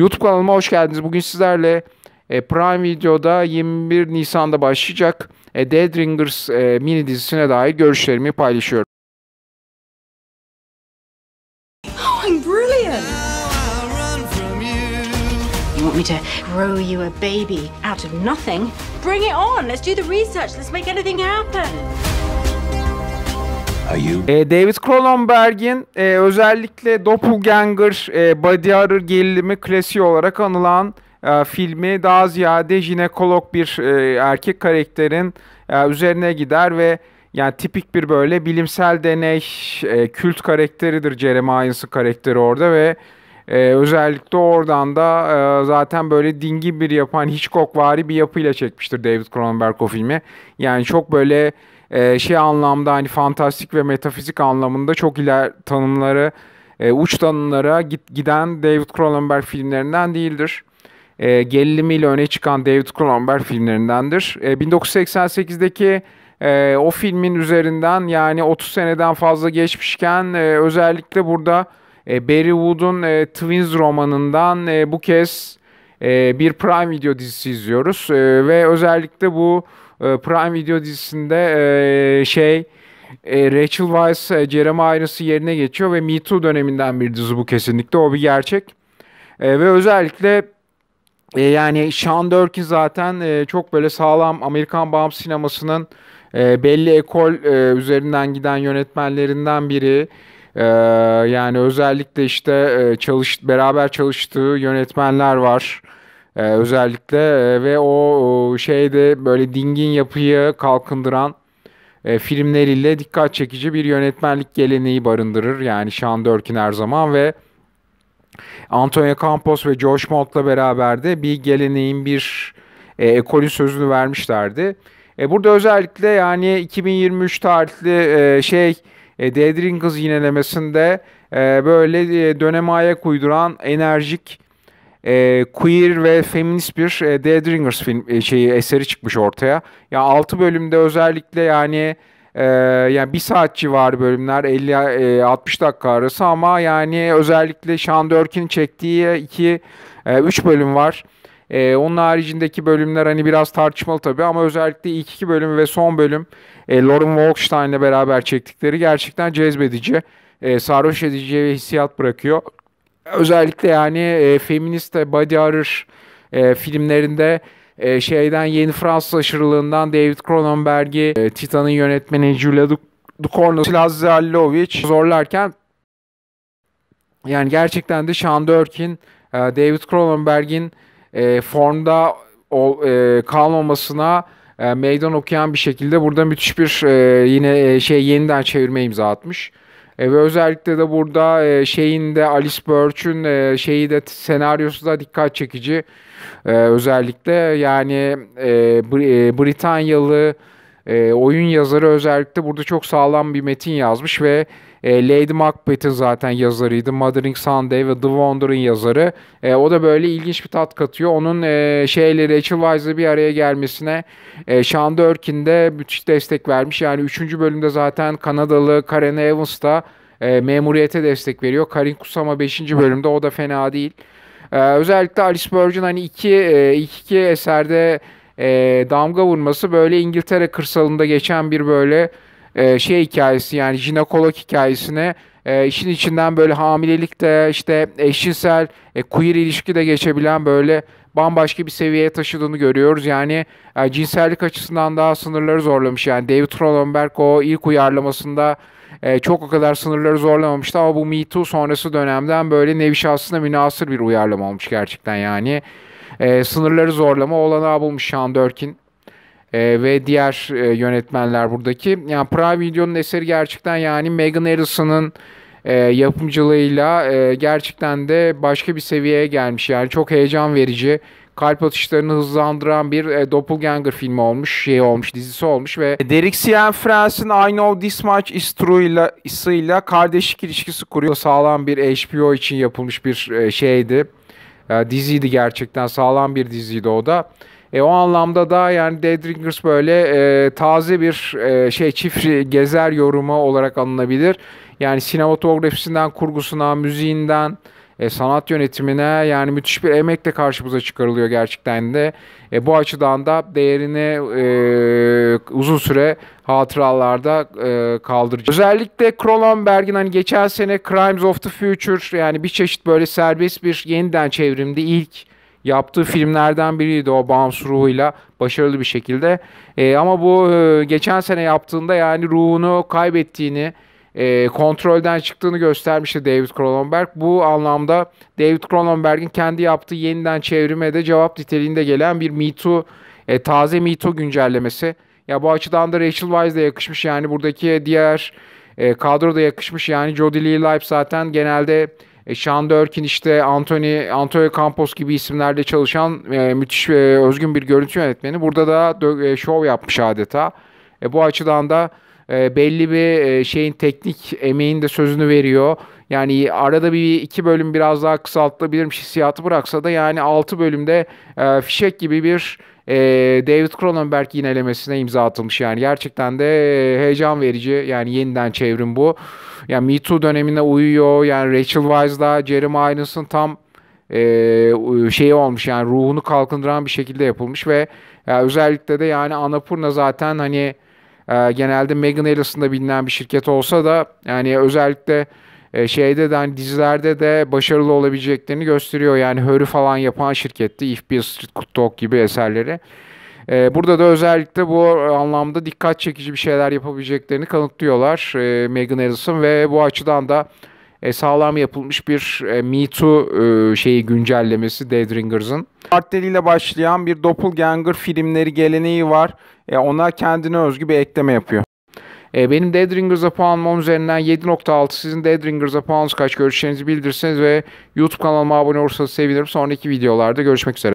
YouTube kanalıma hoş geldiniz. Bugün sizlerle e, Prime Video'da 21 Nisan'da başlayacak e, Dead Ringers e, mini dizisine dair görüşlerimi paylaşıyorum. Oh, I'm brilliant. You want me to grow you a baby out of nothing? Bring it on. Let's do the research. Let's make anything happen. E, David Cronenberg'in e, özellikle Doppelganger, e, Body Horror gerilimi klasiği olarak anılan e, filmi daha ziyade jinekolog bir e, erkek karakterin e, üzerine gider ve yani tipik bir böyle bilimsel deney e, kült karakteridir Jeremy Irons'ın karakteri orada ve e, özellikle oradan da e, zaten böyle dingi bir yapan hiç Hitchcock'vari bir yapıyla çekmiştir David Cronenberg o filmi. Yani çok böyle e, şey anlamda hani fantastik ve metafizik anlamında çok iler tanımları e, uç tanımlara git, giden David Cronenberg filmlerinden değildir. E, gerilimiyle öne çıkan David Cronenberg filmlerindendir. E, 1988'deki e, o filmin üzerinden yani 30 seneden fazla geçmişken e, özellikle burada e, Barry Wood'un e, Twins romanından e, bu kez ee, bir Prime Video dizisi izliyoruz ee, ve özellikle bu e, Prime Video dizisinde e, şey e, Rachel Weisz Jeremy Irons'ı yerine geçiyor ve Me Too döneminden bir dizi bu kesinlikle o bir gerçek ee, ve özellikle yani Sean Durkin zaten çok böyle sağlam Amerikan bağımsız sinemasının belli ekol üzerinden giden yönetmenlerinden biri. Ee, yani özellikle işte e, çalış beraber çalıştığı yönetmenler var. Ee, özellikle e, ve o şeyde böyle dingin yapıyı kalkındıran e, filmleriyle dikkat çekici bir yönetmenlik geleneği barındırır. Yani Sean Durkin her zaman ve Antonio Campos ve Josh Malt'la beraber de bir geleneğin bir e, ekolün sözünü vermişlerdi. E, burada özellikle yani 2023 tarihli e, şey e, Dead Ringles yinelemesinde e, böyle e, döneme ayak uyduran enerjik, e, queer ve feminist bir e, Dead Ringers film e, şeyi eseri çıkmış ortaya. Ya yani 6 bölümde özellikle yani e, yani bir saat civarı bölümler 50 e, 60 dakika arası ama yani özellikle Sean Durkin çektiği iki e, üç bölüm var. E, onun haricindeki bölümler hani biraz tartışmalı tabii ama özellikle ilk iki bölüm ve son bölüm e, Lauren ile beraber çektikleri gerçekten cezbedici, e, sarhoş edici ve hissiyat bırakıyor. Özellikle yani e, feminist body horror e, filmlerinde e, şeyden Yeni Fransız aşırılığından David Cronenberg'i, e, Titan'ın yönetmeni Julia Ducorno, Lazzy Allovic zorlarken yani gerçekten de Sean Durkin, e, David Cronenberg'in e, formda o, e, kalmamasına e, meydan okuyan bir şekilde burada müthiş bir e, yine e, şey yeniden çevirme imza atmış. E, ve özellikle de burada e, şeyin de Alice Birch'ün e, şeyi de senaryosu da dikkat çekici. E, özellikle yani e, Br- e, Britanyalı e, oyun yazarı özellikle burada çok sağlam bir metin yazmış ve e, Lady Macbeth'in zaten yazarıydı. Mothering Sunday ve The Wander'ın yazarı. E, o da böyle ilginç bir tat katıyor. Onun e, şeyleri Rachel Weisz'le bir araya gelmesine e, Sean Durkin de müthiş destek vermiş. Yani 3. bölümde zaten Kanadalı Karen Evans da e, memuriyete destek veriyor. Karin Kusama 5. bölümde o da fena değil. E, özellikle Alice Berg'in hani iki, e, iki, iki eserde e, damga vurması böyle İngiltere kırsalında geçen bir böyle e, şey hikayesi yani jinekolog hikayesine e, işin içinden böyle hamilelik de işte eşcinsel e, queer ilişki de geçebilen böyle bambaşka bir seviyeye taşıdığını görüyoruz. Yani e, cinsellik açısından daha sınırları zorlamış. Yani David Cronenberg o ilk uyarlamasında e, çok o kadar sınırları zorlamamıştı ama bu Me Too sonrası dönemden böyle nevi şahsına münasır bir uyarlama olmuş gerçekten yani. E, sınırları zorlama olanağı bulmuş Sean Durkin e, ve diğer e, yönetmenler buradaki. Yani Prime Video'nun eseri gerçekten yani Megan Harrison'ın e, yapımcılığıyla e, gerçekten de başka bir seviyeye gelmiş. Yani çok heyecan verici, kalp atışlarını hızlandıran bir e, doppelganger filmi olmuş, şey olmuş, dizisi olmuş ve Derek Cianfrance'in I Know This Much Is True ile isıyla kardeşlik ilişkisi kuruyor. Sağlam bir HBO için yapılmış bir e, şeydi e, diziydi gerçekten sağlam bir diziydi o da. E, o anlamda da yani Dead Ringers böyle e, taze bir e, şey çift gezer yorumu olarak alınabilir. Yani sinematografisinden, kurgusundan, müziğinden, e, sanat yönetimine yani müthiş bir emekle karşımıza çıkarılıyor gerçekten de. E, bu açıdan da değerini e, uzun süre hatıralarda e, kaldıracak. Özellikle Cronenberg'in hani geçen sene Crimes of the Future yani bir çeşit böyle serbest bir yeniden çevrimde ilk yaptığı filmlerden biriydi o bağımsız ruhuyla başarılı bir şekilde. E, ama bu e, geçen sene yaptığında yani ruhunu kaybettiğini e, kontrolden çıktığını göstermişti David Cronenberg. Bu anlamda David Cronenberg'in kendi yaptığı yeniden çevrime de cevap niteliğinde gelen bir Me Too, e, taze Me Too güncellemesi. Ya bu açıdan da Rachel Weisz de yakışmış yani buradaki diğer e, kadro da yakışmış. Yani Jodie Lee Life zaten genelde e, Sean Durkin işte Anthony Antonio Campos gibi isimlerde çalışan e, müthiş ve özgün bir görüntü yönetmeni. Burada da e, şov yapmış adeta. E, bu açıdan da e, belli bir e, şeyin teknik emeğin de sözünü veriyor. Yani arada bir iki bölüm biraz daha kısaltılabilirmiş hissiyatı bıraksa da yani altı bölümde e, fişek gibi bir e, David Cronenberg yinelemesine imza atılmış. Yani gerçekten de e, heyecan verici. Yani yeniden çevrim bu. Yani Me Too dönemine uyuyor. Yani Rachel Weisz'da Jeremy Irons'ın tam e, şey olmuş yani ruhunu kalkındıran bir şekilde yapılmış ve yani özellikle de yani Anapurna zaten hani e, genelde Megan Ellison'da bilinen bir şirket olsa da yani özellikle e, şeyde de hani dizilerde de başarılı olabileceklerini gösteriyor. Yani Hör'ü falan yapan şirketti. If Beale Street Talk gibi eserleri. E, burada da özellikle bu anlamda dikkat çekici bir şeyler yapabileceklerini kanıtlıyorlar e, Megan Ellison ve bu açıdan da e, sağlam yapılmış bir e, Me Too e, şeyi güncellemesi Dead Ringers'ın. ile başlayan bir doppelganger filmleri geleneği var. E, ona kendine özgü bir ekleme yapıyor. E, benim Dead Ringers'a puanım üzerinden 7.6. Sizin Dead Ringers'a puanınız kaç görüşlerinizi bildirseniz ve YouTube kanalıma abone olursanız sevinirim. Sonraki videolarda görüşmek üzere.